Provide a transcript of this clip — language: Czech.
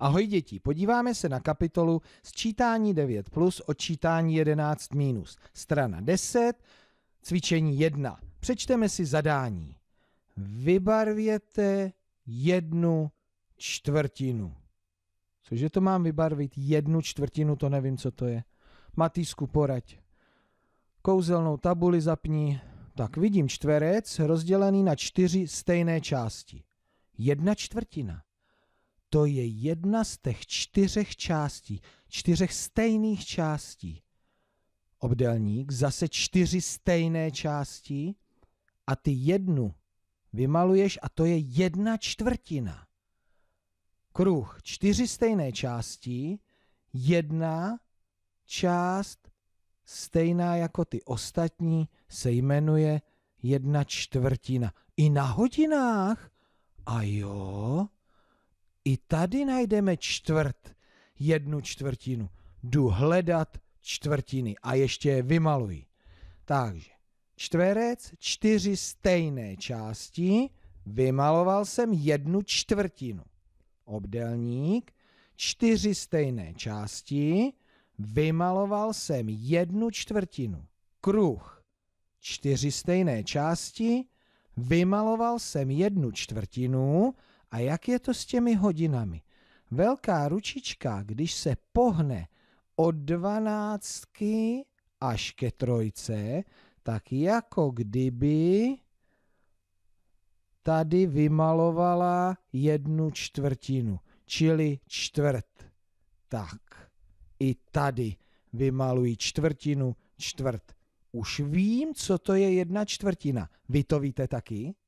Ahoj děti, podíváme se na kapitolu Sčítání 9 plus odčítání 11 minus. Strana 10, cvičení 1. Přečteme si zadání. Vybarvěte jednu čtvrtinu. Cože to mám vybarvit? Jednu čtvrtinu, to nevím, co to je. Matýsku, poraď. Kouzelnou tabuli zapni. Tak vidím čtverec rozdělený na čtyři stejné části. Jedna čtvrtina. To je jedna z těch čtyřech částí, čtyřech stejných částí. Obdelník, zase čtyři stejné části a ty jednu vymaluješ a to je jedna čtvrtina. Kruh, čtyři stejné části, jedna část stejná jako ty ostatní se jmenuje jedna čtvrtina. I na hodinách? A jo. I tady najdeme čtvrt, jednu čtvrtinu. Jdu hledat čtvrtiny a ještě je vymaluji. Takže čtverec, čtyři stejné části, vymaloval jsem jednu čtvrtinu. Obdelník, čtyři stejné části, vymaloval jsem jednu čtvrtinu. Kruh, čtyři stejné části, vymaloval jsem jednu čtvrtinu a jak je to s těmi hodinami? Velká ručička, když se pohne od dvanáctky až ke trojce, tak jako kdyby tady vymalovala jednu čtvrtinu, čili čtvrt. Tak, i tady vymaluji čtvrtinu, čtvrt. Už vím, co to je jedna čtvrtina. Vy to víte taky?